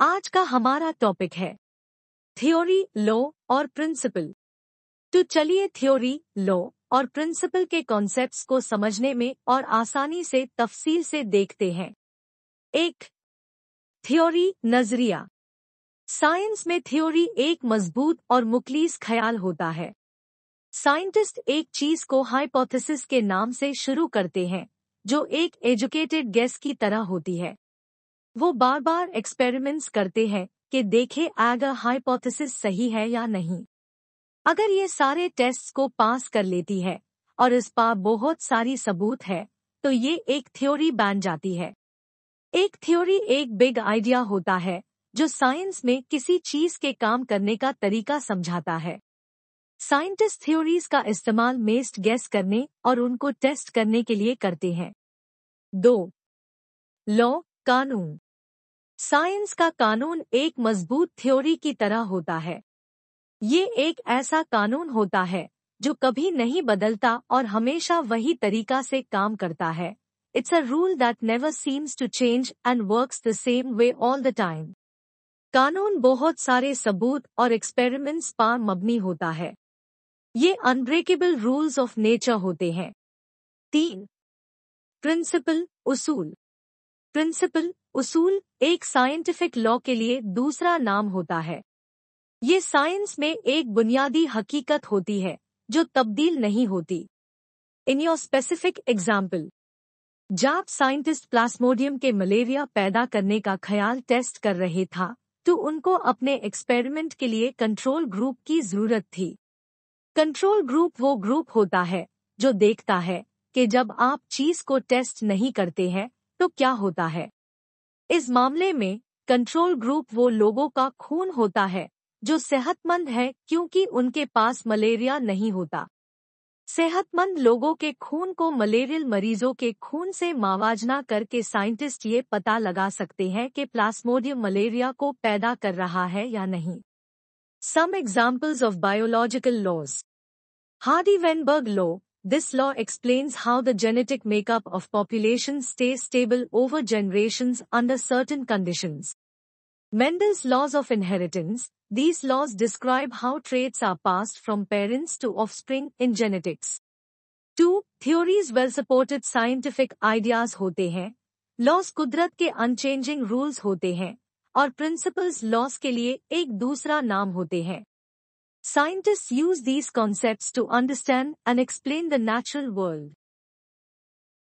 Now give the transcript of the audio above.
आज का हमारा टॉपिक है थ्योरी लॉ और प्रिंसिपल तो चलिए थ्योरी लॉ और प्रिंसिपल के कॉन्सेप्ट्स को समझने में और आसानी से तफसील से देखते हैं एक थ्योरी नजरिया साइंस में थ्योरी एक मजबूत और मुखलिस ख्याल होता है साइंटिस्ट एक चीज को हाइपोथेसिस के नाम से शुरू करते हैं जो एक एजुकेटेड गेस की तरह होती है वो बार बार एक्सपेरिमेंट्स करते हैं कि देखे आगा हाइपोथेसिस सही है या नहीं अगर ये सारे टेस्ट को पास कर लेती है और इस पर बहुत सारी सबूत है तो ये एक थ्योरी बन जाती है एक थ्योरी एक बिग आइडिया होता है जो साइंस में किसी चीज के काम करने का तरीका समझाता है साइंटिस्ट थ्योरीज का इस्तेमाल मेस्ट गैस करने और उनको टेस्ट करने के लिए करते हैं दो लॉ कानून साइंस का कानून एक मजबूत थ्योरी की तरह होता है ये एक ऐसा कानून होता है जो कभी नहीं बदलता और हमेशा वही तरीका से काम करता है it's a rule that never seems to change and works the same way all the time कानून बहुत सारे सबूत और एक्सपेरिमेंट्स पर मबनी होता है ये अनब्रेकेबल रूल्स ऑफ नेचर होते हैं तीन प्रिंसिपल उसूल प्रिंसिपल उसूल एक साइंटिफिक लॉ के लिए दूसरा नाम होता है ये साइंस में एक बुनियादी हकीकत होती है जो तब्दील नहीं होती इन योर स्पेसिफिक एग्जाम्पल जब साइंटिस्ट प्लास्मोडियम के मलेरिया पैदा करने का ख्याल टेस्ट कर रहे था तो उनको अपने एक्सपेरिमेंट के लिए कंट्रोल ग्रुप की जरूरत थी कंट्रोल ग्रुप वो ग्रुप होता है जो देखता है कि जब आप चीज को टेस्ट नहीं करते हैं तो क्या होता है इस मामले में कंट्रोल ग्रुप वो लोगों का खून होता है जो सेहतमंद है क्योंकि उनके पास मलेरिया नहीं होता सेहतमंद लोगों के खून को मलेरियल मरीजों के खून से मावाजना करके साइंटिस्ट ये पता लगा सकते हैं कि प्लास्मोडियम मलेरिया को पैदा कर रहा है या नहीं some examples of biological laws Hardy Weinberg law This law explains how the genetic makeup of populations stays stable over generations under certain conditions. Mendel's laws of inheritance, these laws describe how traits are passed from parents to offspring in genetics. Two theories well supported scientific ideas होते हैं Laws, कुदरत के unchanging rules होते हैं और principles, laws के लिए एक दूसरा नाम होते हैं Scientists use these concepts to understand and explain the natural world.